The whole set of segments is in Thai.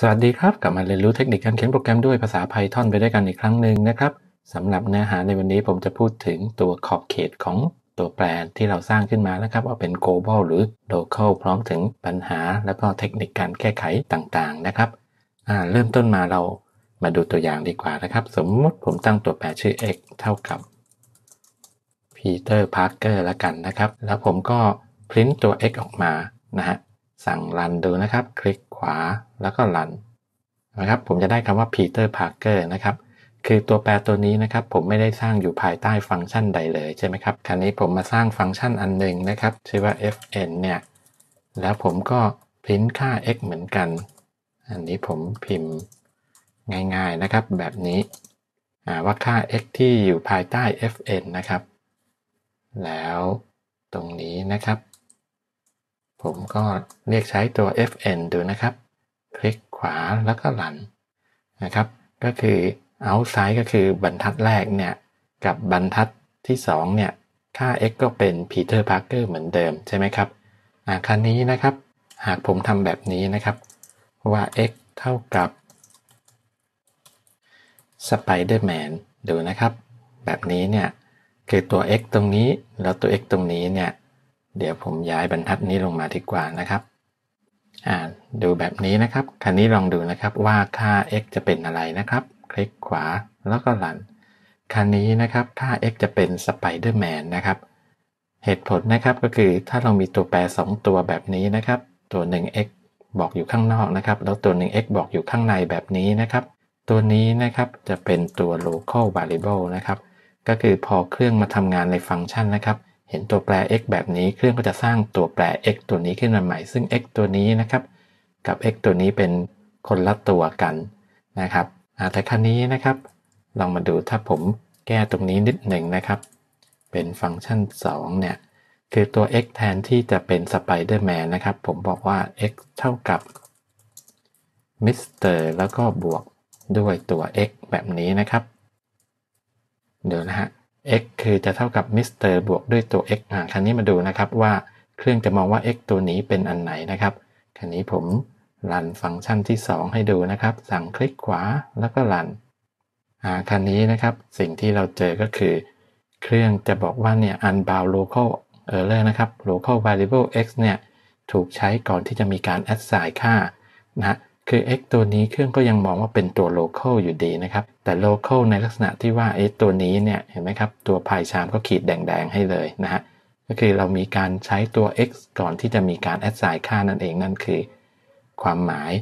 สวัสดีครับ กลับมาเรียนรู้เทคนิคการเขียนโปรแกรมด้วยภาษา Python ไปด้วยกันอีกครั้งหนึ่งนะครับสำหรับเนื้อหาในวันนี้ผมจะพูดถึงตัวขอบเขตของตัวแปรที่เราสร้างขึ้นมานะครับว่าเป็น global หรือ local พร้อมถึงปัญหาและก็เทคนิคการแก้ไขต่างๆนะครับเริ่มต้นมาเรามาดูตัวอย่างดีกว่านะครับสมมติผมตั้งตัวแปรชื่อ x เท่ากับ Peter Parker ละกันนะครับแล้วผมก็พิมพ์ตัว x ออกมานะฮะสั่งรันดูนะครับคลิกขวา แล้วก็ลันนะครับผมจะได้คำว่า Peter Parker นะครับ คือตัวแปรตัวนี้นะครับ ผมไม่ได้สร้างอยู่ภายใต้ฟังก์ชันใดเลยใช่ไหมครับ คราวนี้ผมมาสร้างฟังก์ชันอันหนึ่งนะครับชื่อว่า fn เนี่ยแล้วผมก็พิมพ์ค่า x เหมือนกัน อันนี้ผมพิมพ์ง่ายๆนะครับแบบนี้ว่าค่า x ที่อยู่ภายใต้ fn นะครับแล้วตรงนี้นะครับผมก็เรียกใช้ตัว fn ดูนะครับ คลิกขวาแล้วก็หลันนะครับ ก็คือ outside ก็คือบรรทัดแรก เนี่ย กับบรรทัดที่ 2 เนี่ย ค่า x ก็เป็น Peter Parker เหมือนเดิม ใช่ไหมครับอ่าคราวนี้นะครับ หากผมทำแบบนี้นะครับ ว่า x เท่ากับ Spider-Man ดูนะครับ แบบนี้เนี่ยคือตัว x ตรงนี้แล้วตัว x ตรงนี้เนี่ยเดี๋ยวผมย้ายบรรทัดนี้ลงมาดีกว่านะครับ อ่าดูแบบนี้นะครับ คราวนี้ลองดูนะครับว่าค่า x จะเป็นอะไรนะครับ คลิกขวาแล้วก็หลัน คราวนี้นะครับ ค่า x จะเป็นสไปเดอร์แมนนะครับ เหตุผลนะครับก็คือถ้าเรามีตัวแปร 2 ตัวแบบนี้นะครับ ตัวหนึ่ง x บอกอยู่ข้างนอกนะครับ แล้วตัวหนึ่ง x บอกอยู่ข้างในแบบนี้นะครับ ตัวนี้นะครับจะเป็นตัว local variable นะครับ ก็คือพอเครื่องมาทำงานในฟังก์ชันนะครับเห็นตัวแปร x แบบนี้เครื่องก็จะสร้างตัวแปร x ตัวนี้ขึ้นมาใหม่ ซึ่ง x ตัวนี้นะครับ กับ x ตัวนี้เป็นคนละตัวกันนะครับแต่ครั้นี้นะครับ ลองมาดูถ้าผมแก้ตรงนี้นิดหนึ่งนะครับ เป็นฟังก์ชัน2เนี่ย คือตัว x แทนที่จะเป็นสไปเดอร์แมนนะครับ ผมบอกว่า x เท่ากับมิสเตอร์แล้วก็บวกด้วยตัว x แบบนี้นะครับ เดี๋ยวนะฮะ x คือจะเท่ากับมิสเตอร์บวกด้วยตัว x อ่าคราวนี้มาดูนะครับว่าเครื่องจะมองว่า x ตัวนี้เป็นอันไหนนะครับ คราวนี้ผมรันฟังก์ชันที่ 2 ให้ดูนะครับ สั่งคลิกขวาแล้วก็รันอ่าคราวนี้นะครับสิ่งที่เราเจอก็คือเครื่องจะบอกว่าเนี่ย unbound local error นะครับ local variable x เนี่ยถูกใช้ก่อนที่จะมีการ assign ค่านะคือ x ตัวนี้เครื่องก็ยังมองว่าเป็นตัว local อยู่ดีนะครับ แต่ local ในลักษณะที่ว่า x ตัวนี้เนี่ยเห็นไหมครับ ตัวพายชามก็ขีดแดงๆ ให้เลยนะฮะก็คือเรามีการใช้ตัว x ก่อนที่จะมีการ assign ค่านั่นเองนั่นคือ ความหมาย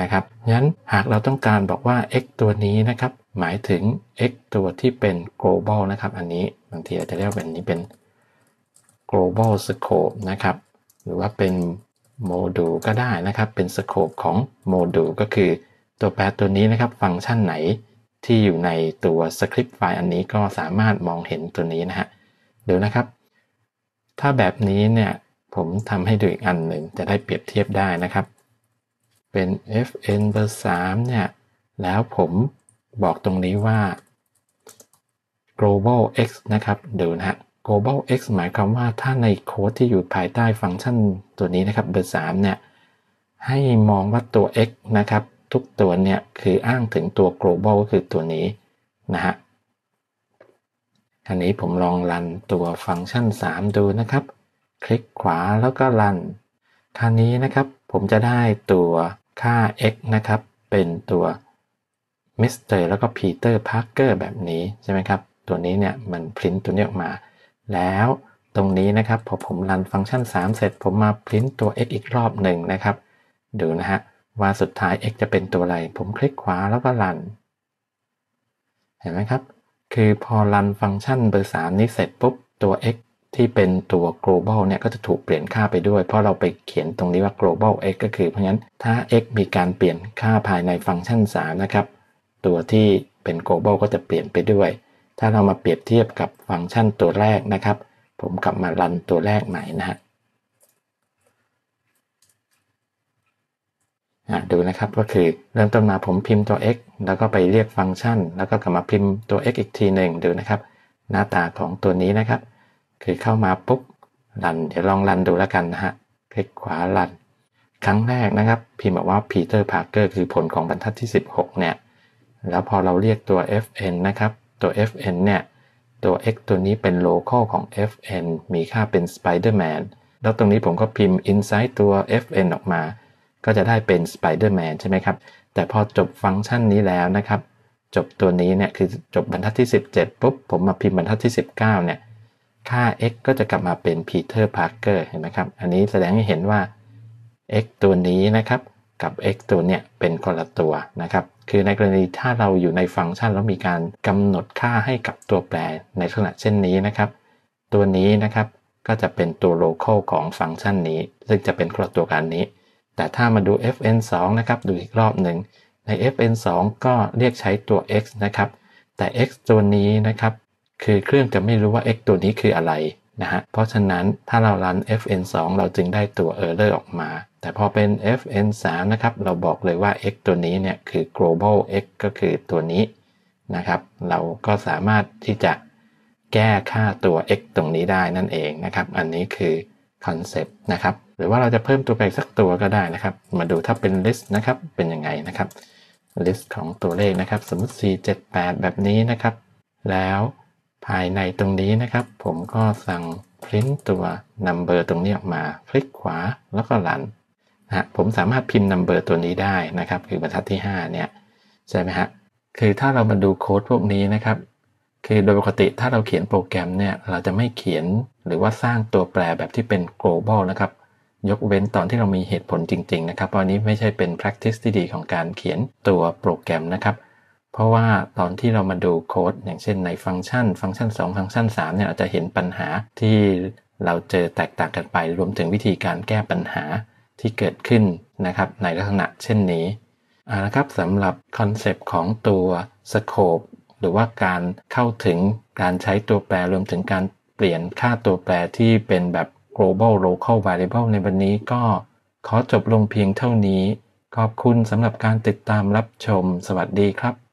นะครับงั้นหากเราต้องการบอกว่า x ตัวนี้นะครับ หมายถึง x ตัวที่เป็น global นะครับอันนี้บางทีอาจจะเรียกแบบนี้เป็น global scope นะครับหรือว่าเป็นโมดูลก็ได้นะครับเป็นสโคปของโมดูลก็คือตัวแปรตัวนี้นะครับฟังก์ชันไหนที่อยู่ในตัวสคริปต์ไฟล์อันนี้ก็สามารถมองเห็นตัวนี้นะฮะเดี๋ยวนะครับ ถ้าแบบนี้เนี่ย ผมทำให้ดูอีกอันหนึ่ง จะได้เปรียบเทียบได้นะครับ เป็น fn เบอร์3เนี่ย แล้วผมบอกตรงนี้ว่า global x นะครับดูนะฮะ global x หมายความว่าถ้าในโค้ดที่อยู่ภายใต้ฟังก์ชันตัวนี้นะครับเบอร์3เนี่ยให้มองว่าตัว x นะครับทุกตัวเนี่ย คืออ้างถึงตัว global ก็คือตัวนี้ นะฮะอันนี้ผมลองรันตัวฟังก์ชัน3 ดูนะครับ คลิกขวาแล้วก็รันคราวนี้นะครับผมจะได้ตัวค่า x นะครับ เป็นตัวมิสเตอร์แล้วก็พีเตอร์พาร์เกอร์แบบนี้ใช่ไหมครับ ตัวนี้เนี่ยมันพิมพ์ตัวนี้ออกมาแล้วตรงนี้นะครับ พอผมรันฟังก์ชัน 3 เสร็จผมมาพิมพ์ตัว x อีกรอบหนึ่งนะครับ ดูนะฮะว่าสุดท้าย x จะเป็นตัวอะไรผมคลิกขวาแล้วก็รันเห็นไหมครับ คือพอรันฟังก์ชันเบอร์3นี้เสร็จปุ๊บตัว x ที่เป็นตัว global เนี่ยก็จะถูกเปลี่ยนค่าไปด้วย เพราะเราไปเขียนตรงนี้ว่า global x ก็คือเพราะงั้นถ้า x มีการเปลี่ยนค่าภายในฟังก์ชัน3นะครับตัวที่เป็น global ก็จะเปลี่ยนไปด้วยถ้าเรามาเปรียบเทียบกับฟังก์ชันตัวแรกนะครับ ผมกลับมารันตัวแรกใหม่นะฮะดูนะครับก็คือเริ่มต้นมาผมพิมพ์ตัว x แล้วก็ไปเรียกฟังก์ชัน แล้วก็กลับมาพิมพ์ตัว x อีกทีหนึ่งดูนะครับ หน้าตาของตัวนี้นะครับ คือเข้ามาปุ๊บรัน เดี๋ยวลองรันดูแล้วกันนะฮะคลิกขวารัน ครั้งแรกนะครับ พิมพ์บอกว่า Peter Parker คือผลของบรรทัดที่ 16เนี่ย แล้วพอเราเรียกตัว fn นะครับตัว fn เนี่ย ตัว x ตัวนี้เป็นโลคอลของ fn มีค่าเป็น spiderman แล้วตรงนี้ผมก็พิมพ์ inside ตัว fn ออกมา ก็จะได้เป็น spiderman ใช่ไหมครับ แต่พอจบฟังก์ชันนี้แล้วนะครับ จบตัวนี้เนี่ย คือจบบรรทัดที่ 17 ปุ๊บ ผมมาพิมพ์บรรทัดที่ 19 เนี่ย ค่า x ก็จะกลับมาเป็น peter parker เห็นไหมครับ อันนี้แสดงให้เห็นว่า x ตัวนี้นะครับ กับ x ตัวเนี่ยเป็นคนละตัวนะครับคือในกรณีถ้าเราอยู่ในฟังก์ชันแล้วมีการกำหนดค่าให้กับตัวแปร ในลักษณะเช่นนี้นะครับ ตัวนี้นะครับก็จะเป็นตัว local ของฟังก์ชันนี้ ซึ่งจะเป็นกรอบตัวการนี้ แต่ถ้ามาดู fn 2นะครับดูอีกรอบหนึ่งใน fn 2ก็เรียกใช้ตัว x นะครับแต่ x ตัวนี้นะครับคือเครื่องจะไม่รู้ว่า x ตัวนี้คืออะไรนะฮะเพราะฉะนั้นถ้าเรารัน fn 2เราจึงได้ตัว error ออกมาแต่พอเป็น fn3 นะครับ เราบอกเลยว่า x ตัวนี้เนี่ย คือ global x ก็คือตัวนี้นะครับ เราก็สามารถที่จะแก้ค่าตัว x ตรงนี้ได้นั่นเองนะครับ อันนี้คือคอนเซปต์นะครับ หรือว่าเราจะเพิ่มตัวไปสักตัวก็ได้นะครับ มาดูถ้าเป็น list นะครับ เป็นยังไงนะครับ list ของตัวเลขนะครับ สมมติ478 แบบนี้นะครับ แล้วภายในตรงนี้นะครับ ผมก็สั่ง print ตัว number ตรงนี้ออกมา คลิกขวาแล้วก็หลันะผมสามารถพิมพ์นัมเบอร์ตัวนี้ได้นะครับ คือบรรทัดที่5เนี่ยใช่ไหมฮะ คือถ้าเรามาดูโค้ดพวกนี้นะครับ คือโดยปกติถ้าเราเขียนโปรแกรมเนี่ยเราจะไม่เขียนหรือว่าสร้างตัวแปรแบบที่เป็น global นะครับ ยกเว้นตอนที่เรามีเหตุผลจริง ๆ นะครับ ตอนนี้ไม่ใช่เป็น practice ที่ดีของการเขียนตัวโปรแกรมนะครับ เพราะว่าตอนที่เรามาดูโค้ดอย่างเช่นในฟังก์ชัน ฟังก์ชัน2ฟังก์ชัน3เนี่ยเราจะเห็นปัญหาที่เราเจอแตกต่างกันไป รวมถึงวิธีการแก้ปัญหาที่เกิดขึ้นนะครับในลักษณะเช่นนี้นะครับสำหรับคอนเซปต์ของตัวสโคปหรือว่าการเข้าถึงการใช้ตัวแปรรวมถึงการเปลี่ยนค่าตัวแปรที่เป็นแบบ global local variable ในวันนี้ก็ขอจบลงเพียงเท่านี้ ขอบคุณสำหรับการติดตามรับชมสวัสดีครับ